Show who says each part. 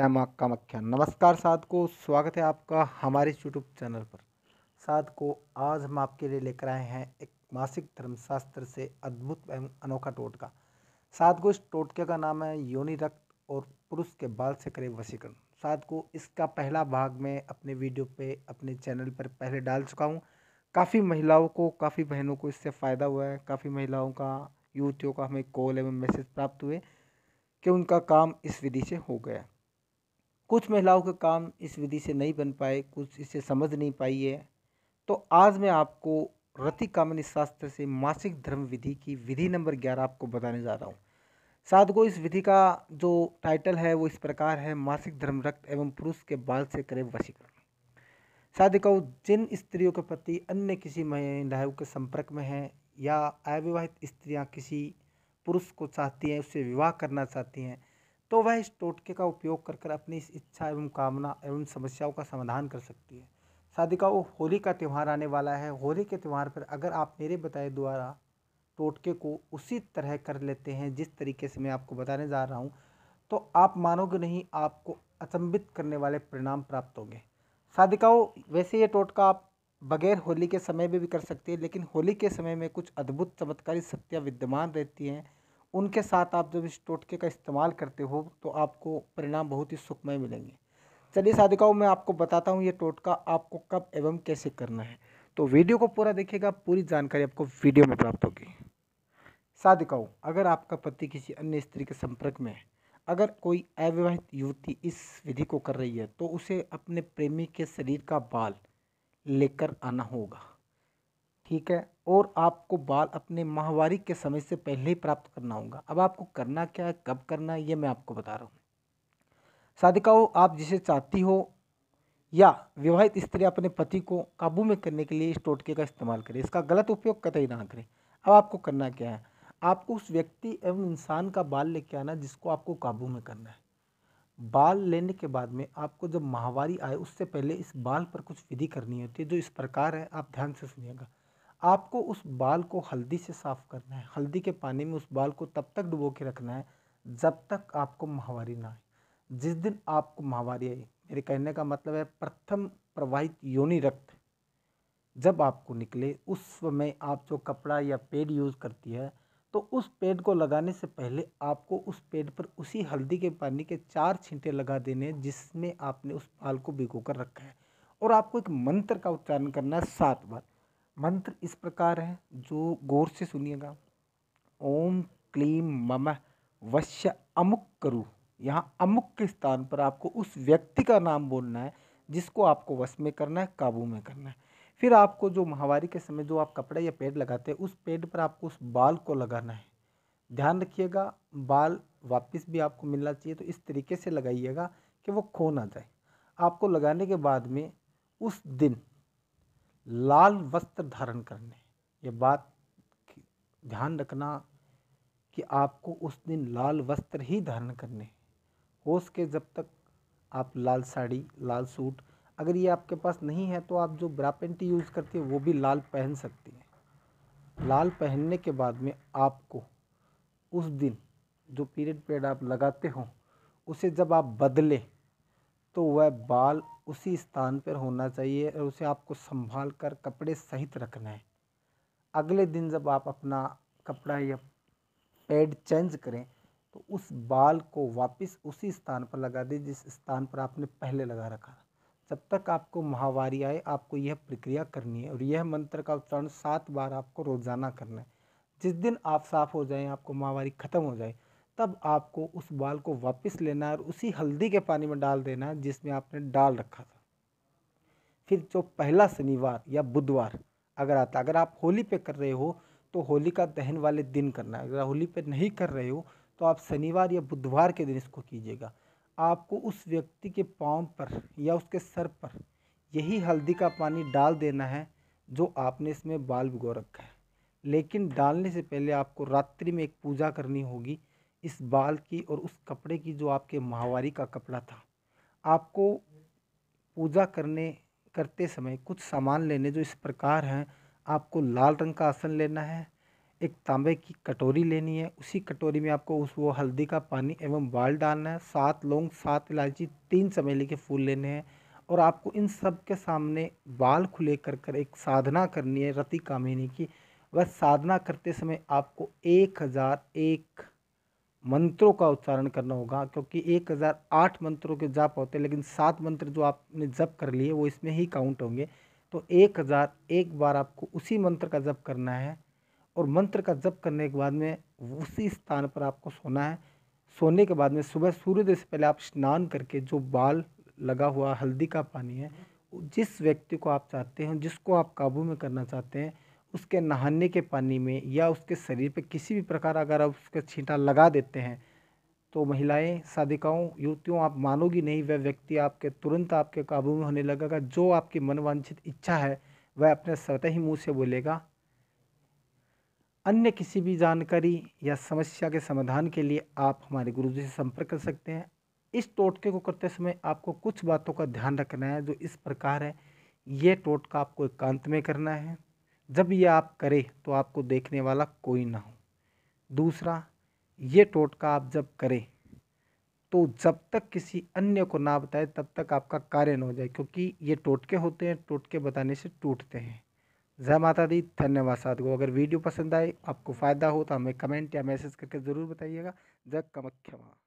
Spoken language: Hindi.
Speaker 1: फैमा कामाख्या नमस्कार साध को स्वागत है आपका हमारे यूट्यूब चैनल पर साध को आज हम आपके लिए लेकर आए हैं एक मासिक धर्मशास्त्र से अद्भुत एवं अनोखा टोटका साथ को इस टोटके का नाम है योनि रक्त और पुरुष के बाल से करे वशीकरण साथ को इसका पहला भाग मैं अपने वीडियो पे अपने चैनल पर पहले डाल चुका हूँ काफ़ी महिलाओं को काफ़ी बहनों को इससे फ़ायदा हुआ है काफ़ी महिलाओं का युवतियों का हमें कॉल एवं मैसेज प्राप्त हुए कि उनका काम इस विधि से हो गया कुछ महिलाओं के काम इस विधि से नहीं बन पाए कुछ इसे समझ नहीं पाई है तो आज मैं आपको रति कामनी शास्त्र से मासिक धर्म विधि की विधि नंबर ग्यारह आपको बताने जा रहा हूँ साथ को इस विधि का जो टाइटल है वो इस प्रकार है मासिक धर्म रक्त एवं पुरुष के बाल से करें वशीकरण साधिको जिन स्त्रियों के प्रति अन्य किसी महिलाओं के संपर्क में हैं या अविवाहित स्त्रियां किसी पुरुष को चाहती हैं उससे विवाह करना चाहती हैं तो वह इस टोटके का उपयोग कर कर अपनी इस इच्छा एवं कामना एवं समस्याओं का समाधान कर सकती है का वो होली का त्यौहार आने वाला है होली के त्यौहार पर अगर आप मेरे बताए द्वारा टोटके को उसी तरह कर लेते हैं जिस तरीके से मैं आपको बताने जा रहा हूँ तो आप मानोगे नहीं आपको अचंभित करने वाले परिणाम प्राप्त होंगे साधिकाओं वैसे ये टोटका आप बगैर होली के समय में भी कर सकते हैं लेकिन होली के समय में कुछ अद्भुत चमत्कारी शक्तियाँ विद्यमान रहती हैं उनके साथ आप जब इस टोटके का इस्तेमाल करते हो तो आपको परिणाम बहुत ही सुखमय मिलेंगे चलिए साधिकाओं मैं आपको बताता हूँ ये टोटका आपको कब एवं कैसे करना है तो वीडियो को पूरा देखिएगा पूरी जानकारी आपको वीडियो में प्राप्त होगी साधिकाओं अगर आपका पति किसी अन्य स्त्री के संपर्क में है अगर कोई अविवाहित युवती इस विधि को कर रही है तो उसे अपने प्रेमी के शरीर का बाल लेकर आना होगा ठीक है और आपको बाल अपने माहवारी के समय से पहले ही प्राप्त करना होगा अब आपको करना क्या है कब करना है ये मैं आपको बता रहा हूँ साधिकाओं आप जिसे चाहती हो या विवाहित स्त्री अपने पति को काबू में करने के लिए इस टोटके का इस्तेमाल करें इसका गलत उपयोग कतई ना करें अब आपको करना क्या है आपको उस व्यक्ति एवं इंसान का बाल लेके आना जिसको आपको काबू में करना है बाल लेने के बाद में आपको जब माहवारी आए उससे पहले इस बाल पर कुछ विधि करनी होती है जो इस प्रकार है आप ध्यान से सुनिएगा आपको उस बाल को हल्दी से साफ़ करना है हल्दी के पानी में उस बाल को तब तक डुबो के रखना है जब तक आपको माहवारी ना आए जिस दिन आपको माहवारी आई मेरे कहने का मतलब है प्रथम प्रवाहित योनि रक्त जब आपको निकले उस समय आप जो कपड़ा या पेड यूज़ करती है तो उस पेड को लगाने से पहले आपको उस पेड पर उसी हल्दी के पानी के चार छींटे लगा देने हैं जिसमें आपने उस बाल को भिगो कर रखा है और आपको एक मंत्र का उच्चारण करना है सात बार मंत्र इस प्रकार है जो गौर से सुनिएगा ओम क्लीम मम वश्य अमुक करु यहाँ अमुक के स्थान पर आपको उस व्यक्ति का नाम बोलना है जिसको आपको वश में करना है काबू में करना है फिर आपको जो महावारी के समय जो आप कपड़े या पेड़ लगाते हैं उस पेड़ पर आपको उस बाल को लगाना है ध्यान रखिएगा बाल वापस भी आपको मिलना चाहिए तो इस तरीके से लगाइएगा कि वो खो ना जाए आपको लगाने के बाद में उस दिन लाल वस्त्र धारण करने ये बात ध्यान रखना कि आपको उस दिन लाल वस्त्र ही धारण करने हो सके जब तक आप लाल साड़ी लाल सूट अगर ये आपके पास नहीं है तो आप जो ब्रा पेंटी यूज़ करती हैं वो भी लाल पहन सकती हैं लाल पहनने के बाद में आपको उस दिन जो पीरियड पेड आप लगाते हो उसे जब आप बदलें तो वह बाल उसी स्थान पर होना चाहिए और उसे आपको संभाल कर कपड़े सहित रखना है अगले दिन जब आप अपना कपड़ा या पैड चेंज करें तो उस बाल को वापस उसी स्थान पर लगा दें जिस स्थान पर आपने पहले लगा रखा था जब तक आपको महावारी आए आपको यह प्रक्रिया करनी है और यह मंत्र का उच्चारण सात बार आपको रोज़ाना करना है जिस दिन आप साफ़ हो जाएं आपको महावारी ख़त्म हो जाए तब आपको उस बाल को वापस लेना और उसी हल्दी के पानी में डाल देना जिसमें आपने डाल रखा था फिर जो पहला शनिवार या बुधवार अगर आता अगर आप होली पे कर रहे हो तो होली का दहन वाले दिन करना है अगर होली पे नहीं कर रहे हो तो आप शनिवार या बुधवार के दिन इसको कीजिएगा आपको उस व्यक्ति के पाँव पर या उसके सर पर यही हल्दी का पानी डाल देना है जो आपने इसमें बाल भिगो रखा है लेकिन डालने से पहले आपको रात्रि में एक पूजा करनी होगी इस बाल की और उस कपड़े की जो आपके माहवारी का कपड़ा था आपको पूजा करने करते समय कुछ सामान लेने जो इस प्रकार हैं आपको लाल रंग का आसन लेना है एक तांबे की कटोरी लेनी है उसी कटोरी में आपको उस वो हल्दी का पानी एवं बाल डालना है सात लौंग सात इलायची तीन चमेली के फूल लेने हैं और आपको इन सब के सामने बाल खुले कर कर एक साधना करनी है रति कामिनी की वह साधना करते समय आपको एक हज़ार एक मंत्रों का उच्चारण करना होगा क्योंकि 1008 मंत्रों के जाप होते हैं लेकिन सात मंत्र जो आपने जप कर लिए वो इसमें ही काउंट होंगे तो 1001 बार आपको उसी मंत्र का जप करना है और मंत्र का जप करने के बाद में उसी स्थान पर आपको सोना है सोने के बाद में सुबह सूर्योदय से पहले आप स्नान करके जो बाल लगा हुआ हल्दी का पानी है जिस व्यक्ति को आप चाहते हैं जिसको आप काबू में करना चाहते हैं उसके नहाने के पानी में या उसके शरीर पे किसी भी प्रकार अगर आप उसका छींटा लगा देते हैं तो महिलाएं साधिकाओं युवतियों आप मानोगी नहीं वह व्यक्ति आपके तुरंत आपके काबू में होने लगेगा जो आपकी मनवांछित इच्छा है वह अपने स्वतः ही मुँह से बोलेगा अन्य किसी भी जानकारी या समस्या के समाधान के लिए आप हमारे गुरु जी से संपर्क कर सकते हैं इस टोटके को करते समय आपको कुछ बातों का ध्यान रखना है जो इस प्रकार है ये टोटका आपको एकांत में करना है जब ये आप करें तो आपको देखने वाला कोई ना हो दूसरा ये टोटका आप जब करें तो जब तक किसी अन्य को ना बताए तब तक आपका कार्य न हो जाए क्योंकि ये टोटके होते हैं टोटके बताने से टूटते हैं जय माता दी धन्यवाद साधु अगर वीडियो पसंद आए आपको फ़ायदा हो तो हमें कमेंट या मैसेज करके ज़रूर बताइएगा जय कमख्या